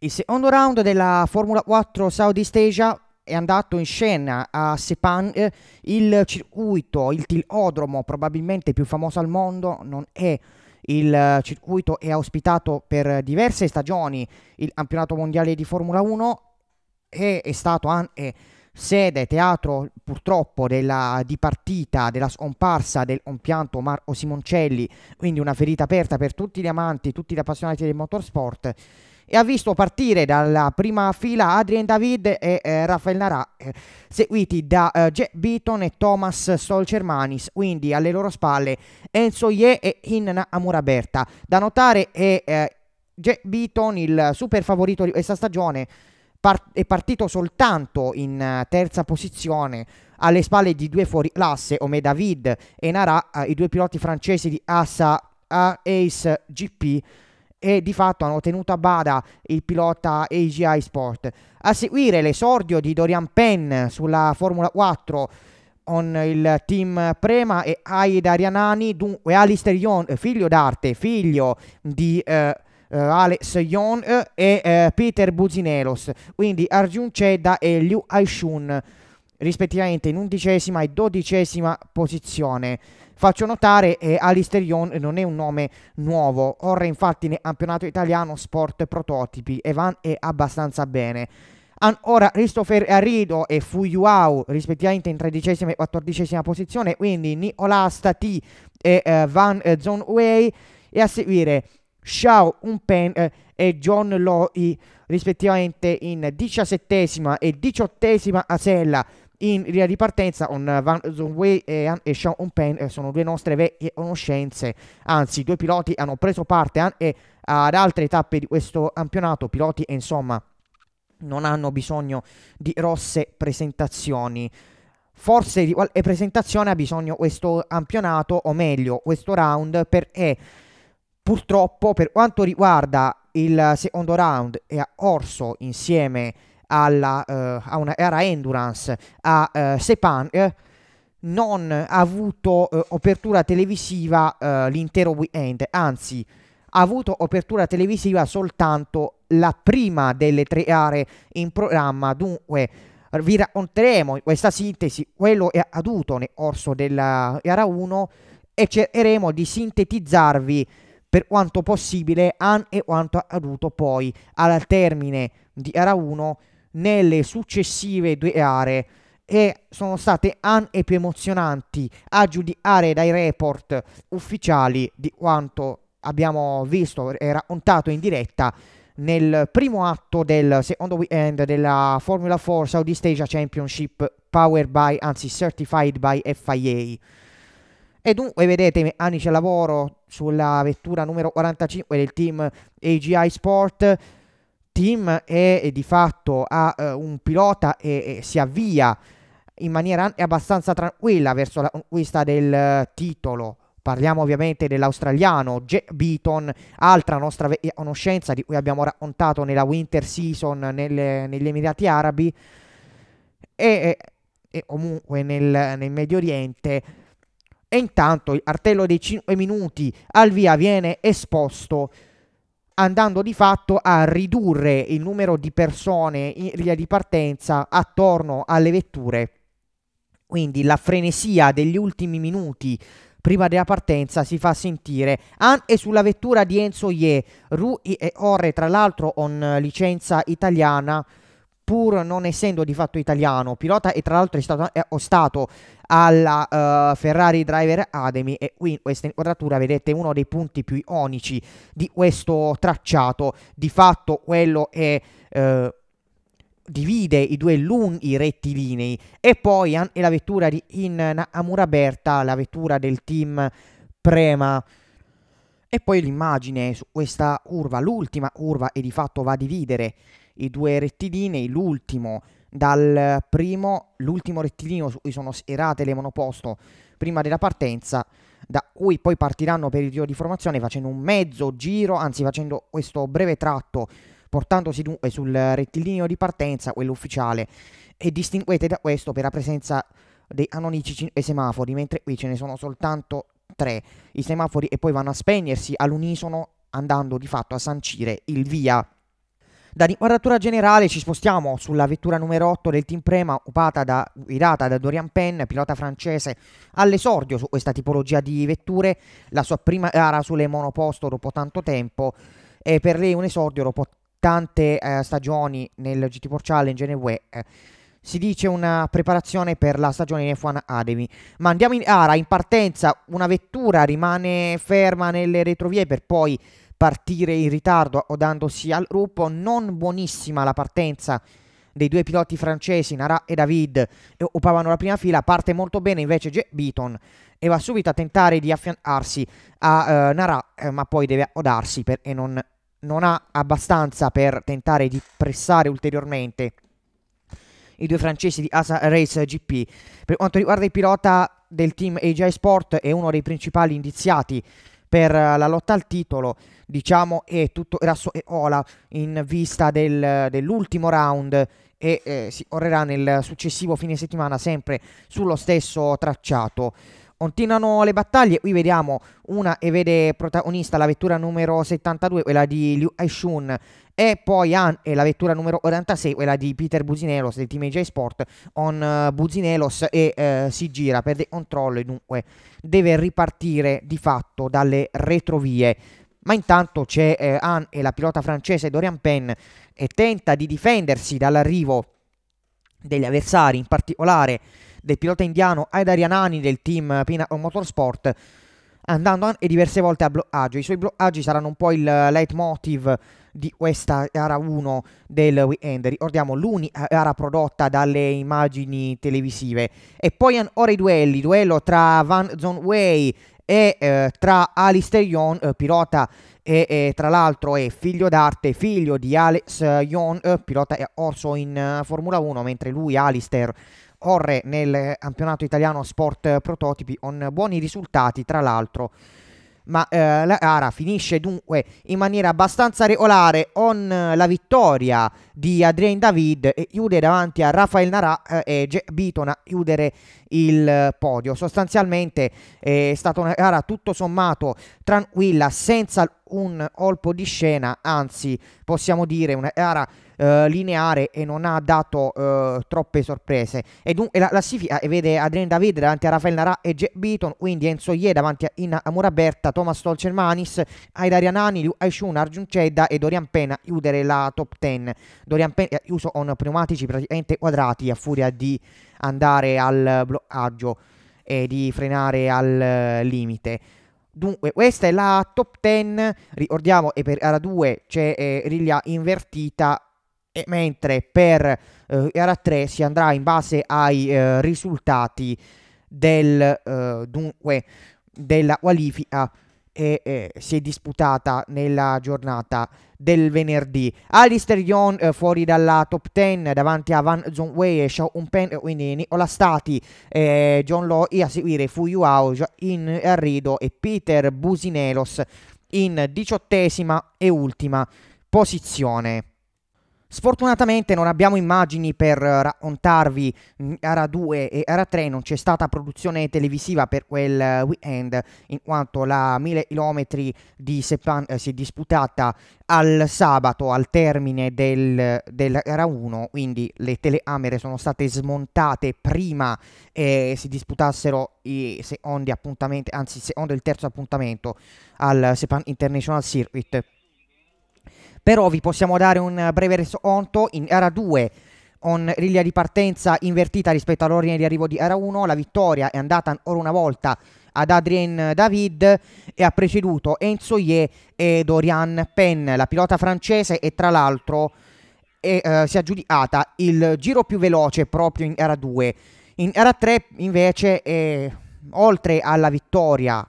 Il secondo round della Formula 4 Southeast Asia è andato in scena a Sepan. Eh, il circuito, il tilodromo probabilmente più famoso al mondo, non è il circuito e ha ospitato per diverse stagioni il campionato mondiale di Formula 1 e è stato anche sede, teatro purtroppo della dipartita, della scomparsa del compianto Marco Simoncelli, quindi una ferita aperta per tutti gli amanti, tutti gli appassionati del motorsport e ha visto partire dalla prima fila Adrian David e eh, Rafael Narà, eh, seguiti da eh, Jack Beaton e Thomas Solcermanis, quindi alle loro spalle Enzo Ye e Inna Amuraberta. Da notare è eh, Jack Beaton, il super favorito di questa stagione, Par- è partito soltanto in eh, terza posizione alle spalle di due fuori classe, Ome David e Nara, uh, i due piloti francesi di Assa Ace GP e di fatto hanno tenuto a bada il pilota AGI Sport. A seguire l'esordio di Dorian Penn sulla Formula 4 con il team Prema e Aida Arianani dun- e Alister Ion, figlio d'arte, figlio di eh, eh, Ale Seyon eh, e eh, Peter Buzinelos, quindi Arjun Cedda e Liu Aishun rispettivamente in undicesima e dodicesima posizione. Faccio notare che eh, Young non è un nome nuovo, ora infatti nel campionato italiano sport prototipi e van è abbastanza bene. An ora Christopher Arrido e Fuyuau rispettivamente in tredicesima e quattordicesima posizione, quindi Nicolasta T e eh, Van eh, e a seguire Xiao Unpen eh, e John Loi rispettivamente in diciassettesima e diciottesima a sella in partenza con Van Zongwei e, e Sean Unpen eh, sono due nostre vecchie conoscenze anzi due piloti hanno preso parte an e, ad altre tappe di questo campionato piloti insomma non hanno bisogno di rosse presentazioni forse di qualche presentazione ha bisogno questo campionato o meglio questo round perché Purtroppo per quanto riguarda il secondo round è a Orso insieme alla, uh, a una era Endurance a uh, Sepang eh, non ha avuto uh, apertura televisiva l'intero weekend, anzi ha avuto apertura televisiva soltanto la prima delle tre aree in programma, dunque vi racconteremo in questa sintesi quello che è accaduto nel corso della gara 1 e cercheremo di sintetizzarvi per quanto possibile Han e quanto accaduto poi al termine di Ara 1 nelle successive due aree e sono state an e più emozionanti a giudicare dai report ufficiali di quanto abbiamo visto e eh, raccontato in diretta nel primo atto del secondo weekend della Formula 4 Southeast Asia Championship Powered by, anzi Certified by FIA. E dunque vedete Anice al Lavoro sulla vettura numero 45 del team AGI Sport. Team è di fatto ha uh, un pilota e, e, si avvia in maniera abbastanza tranquilla verso la conquista del uh, titolo. Parliamo ovviamente dell'australiano Jack Beaton, altra nostra eh, conoscenza di cui abbiamo raccontato nella winter season nelle, negli Emirati Arabi e, e comunque nel, nel Medio Oriente e intanto Artello dei 5 minuti al via viene esposto andando di fatto a ridurre il numero di persone in linea di partenza attorno alle vetture. Quindi la frenesia degli ultimi minuti prima della partenza si fa sentire anche sulla vettura di Enzo Ye, Rui e Orre tra l'altro con licenza italiana pur non essendo di fatto italiano, pilota e tra l'altro è stato, è stato alla uh, Ferrari Driver Academy e qui questa inquadratura vedete uno dei punti più onici di questo tracciato, di fatto quello è... Uh, divide i due lunghi rettilinei e poi anche la vettura di in Berta, la vettura del team Prema. E poi l'immagine su questa curva, l'ultima curva e di fatto va a dividere i due rettilinei, l'ultimo dal primo, l'ultimo rettilineo su cui sono schierate le monoposto prima della partenza, da cui poi partiranno per il giro di formazione facendo un mezzo giro, anzi facendo questo breve tratto, portandosi dunque eh, sul rettilineo di partenza, quello ufficiale, e distinguete da questo per la presenza dei canonici e semafori, mentre qui ce ne sono soltanto tre, i semafori e poi vanno a spegnersi all'unisono andando di fatto a sancire il via da inquadratura generale ci spostiamo sulla vettura numero 8 del team Prema, da, guidata da Dorian Penn, pilota francese all'esordio su questa tipologia di vetture, la sua prima gara sulle monoposto dopo tanto tempo e per lei un esordio dopo tante eh, stagioni nel GT Pro Challenge e nel eh, UE. si dice una preparazione per la stagione in F1 Ademi. Ma andiamo in gara, in partenza una vettura rimane ferma nelle retrovie per poi partire in ritardo o dandosi al gruppo. Non buonissima la partenza dei due piloti francesi, Nara e David, che occupavano la prima fila, parte molto bene invece J. Beaton e va subito a tentare di affiancarsi a uh, Nara, eh, ma poi deve odarsi perché non, non ha abbastanza per tentare di pressare ulteriormente i due francesi di ASA Race GP. Per quanto riguarda il pilota del team AJ Sport è uno dei principali indiziati per eh, la lotta al titolo, diciamo, è tutto era so, è Ola in vista del, dell'ultimo round e eh, si correrà nel successivo fine settimana sempre sullo stesso tracciato. Continuano le battaglie, qui vediamo una e vede protagonista la vettura numero 72, quella di Liu Aishun, e poi Han e la vettura numero 86, quella di Peter Buzinelos del team AJ Sport, on uh, eh, Buzinelos e eh, si gira, perde controllo e dunque deve ripartire di fatto dalle retrovie. Ma intanto c'è eh, Han e la pilota francese Dorian Penn e tenta di difendersi dall'arrivo degli avversari, in particolare del pilota indiano Aidar Yanani del team Pina Motorsport andando e diverse volte a bloccaggio. I suoi bloccaggi saranno un po' il leitmotiv di questa gara 1 del weekend. Ricordiamo l'unica eh, gara prodotta dalle immagini televisive. E poi ancora i duelli, duello tra Van Zonway e eh, tra Alistair Young, eh, pilota e, e, eh, tra l'altro è figlio d'arte, figlio di Alex Young, eh, pilota e orso in uh, Formula 1, mentre lui, Alistair, Orre nel campionato italiano Sport Prototipi con buoni risultati tra l'altro ma eh, la gara finisce dunque in maniera abbastanza regolare con eh, la vittoria di Adrien David e chiude davanti a Rafael Narà eh, e Ge- Biton a chiudere il eh, podio sostanzialmente eh, è stata una gara tutto sommato tranquilla senza un colpo di scena, anzi possiamo dire una gara eh, lineare e non ha dato eh, troppe sorprese. E dunque la classifica eh, vede Adrian David davanti a Rafael Narà e Jack Beaton, quindi Enzo Ye davanti a Inna Muraberta, Thomas Tolcermanis, Airaria Nani, Liu Aishun, Arjun Cedda e Dorian Pena chiudere la top 10. Dorian Pena ha eh, chiuso con pneumatici praticamente quadrati a furia di andare al bloccaggio e di frenare al eh, limite. Dunque, questa è la top 10, ricordiamo, e per gara 2 c'è eh, riglia invertita, mentre per eh, gara 3 si andrà in base ai eh, risultati del, eh, dunque, della qualifica eh, eh, si è disputata nella giornata del venerdì. Alistair Young eh, fuori dalla top 10 davanti a Van Zongwei e Xiao Unpen, quindi Nicola Stati, John Loi a seguire Fuyu Aoja in arrido e Peter Businelos in diciottesima e ultima posizione. Sfortunatamente non abbiamo immagini per eh, raccontarvi Ara mm, 2 e Ara 3, non c'è stata produzione televisiva per quel eh, weekend in quanto la 1000 km di Sepan eh, si è disputata al sabato al termine del, del Ara 1, quindi le telecamere sono state smontate prima eh, si disputassero i secondi appuntamenti, anzi il secondo e il terzo appuntamento al Sepan International Circuit però vi possiamo dare un breve resoconto in era 2 con riglia di partenza invertita rispetto all'ordine di arrivo di era 1 la vittoria è andata ancora una volta ad Adrien David e ha preceduto Enzo Ye e Dorian Penn la pilota francese e tra l'altro e, eh, si è aggiudicata il giro più veloce proprio in era 2 in era 3 invece eh, oltre alla vittoria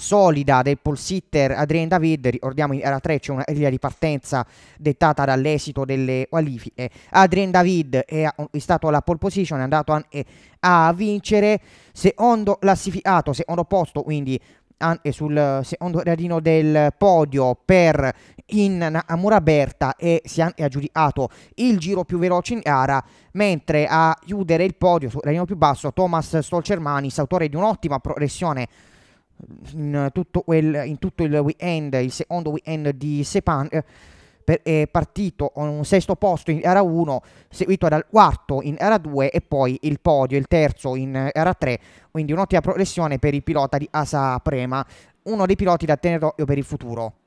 solida del pole sitter Adrien David, ricordiamo in era 3 c'è una linea di partenza dettata dall'esito delle qualifiche. Adrien David è stato la pole position, è andato anche a vincere, secondo classificato, secondo posto, quindi anche sul secondo gradino del podio per in Amuraberta e si è aggiudicato il giro più veloce in gara mentre a chiudere il podio sul gradino più basso Thomas Stolcermanis autore di un'ottima progressione in tutto, quel, in tutto il weekend, il secondo weekend di Sepan, eh, è partito con un sesto posto in era 1, seguito dal quarto in era 2 e poi il podio, il terzo in era 3, quindi un'ottima progressione per il pilota di Asa Prema, uno dei piloti da tenere d'occhio per il futuro.